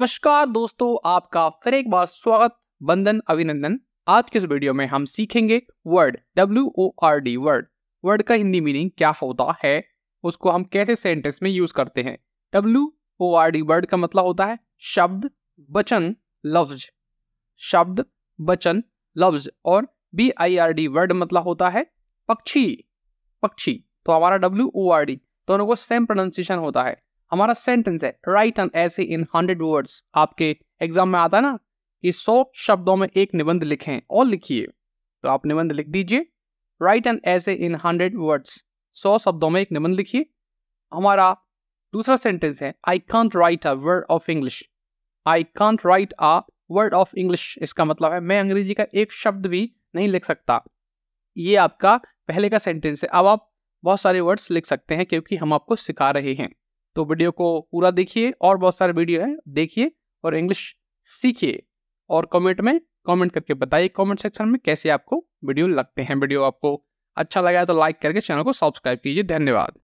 नमस्कार दोस्तों आपका फिर एक बार स्वागत बंधन अभिनंदन आज के इस वीडियो में हम सीखेंगे word W O R D word word का हिंदी मीनिंग क्या होता है उसको हम कैसे सेंटेंस में यूज करते हैं W O R D word का मतलब होता है शब्द वचन लफ्ज शब्द वचन लफ्ज और B I R D word मतलब होता है पक्षी पक्षी तो हमारा डब्ल्यू ओ आर डी दोनों को सेम प्रोनाउंसिएशन होता है हमारा सेंटेंस है राइट ऐसे इन हंड्रेड वर्ड्स आपके एग्जाम में आता है ना कि सौ शब्दों में एक निबंध लिखें और लिखिए तो आप निबंध लिख दीजिए राइट एन ऐसे इन हंड्रेड वर्ड्स सौ शब्दों में एक निबंध लिखिए हमारा दूसरा सेंटेंस है I can't write a word of English I can't write a word of English इसका मतलब है मैं अंग्रेजी का एक शब्द भी नहीं लिख सकता ये आपका पहले का सेंटेंस है अब आप बहुत सारे वर्ड्स लिख सकते हैं क्योंकि हम आपको सिखा रहे हैं तो वीडियो को पूरा देखिए और बहुत सारे वीडियो हैं देखिए और इंग्लिश सीखिए और कमेंट में कमेंट करके बताइए कमेंट सेक्शन में कैसे आपको वीडियो लगते हैं वीडियो आपको अच्छा लगा तो लाइक करके चैनल को सब्सक्राइब कीजिए धन्यवाद